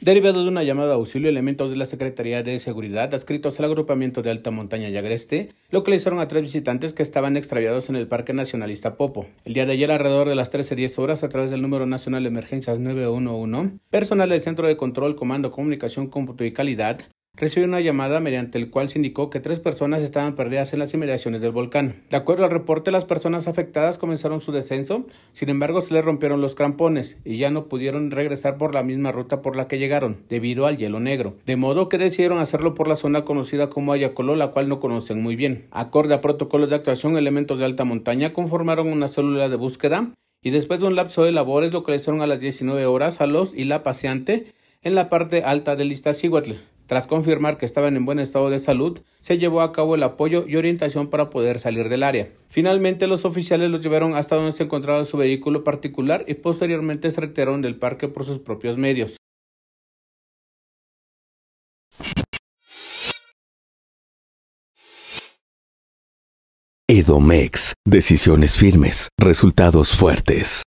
derivado de una llamada de auxilio, elementos de la Secretaría de Seguridad adscritos al agrupamiento de alta montaña Yagreste localizaron a tres visitantes que estaban extraviados en el Parque Nacionalista Popo. El día de ayer, alrededor de las 13.10 horas, a través del número nacional de emergencias 911, personal del Centro de Control, Comando, Comunicación, Cómputo y Calidad recibió una llamada mediante el cual se indicó que tres personas estaban perdidas en las inmediaciones del volcán. De acuerdo al reporte, las personas afectadas comenzaron su descenso, sin embargo se les rompieron los crampones y ya no pudieron regresar por la misma ruta por la que llegaron, debido al hielo negro, de modo que decidieron hacerlo por la zona conocida como Ayacolo, la cual no conocen muy bien. Acorde a protocolos de actuación, elementos de alta montaña conformaron una célula de búsqueda y después de un lapso de labores localizaron a las 19 horas a los y la paseante en la parte alta del Iztaccíhuatl, tras confirmar que estaban en buen estado de salud, se llevó a cabo el apoyo y orientación para poder salir del área. Finalmente, los oficiales los llevaron hasta donde se encontraba su vehículo particular y posteriormente se retiraron del parque por sus propios medios. Edomex. Decisiones firmes, resultados fuertes.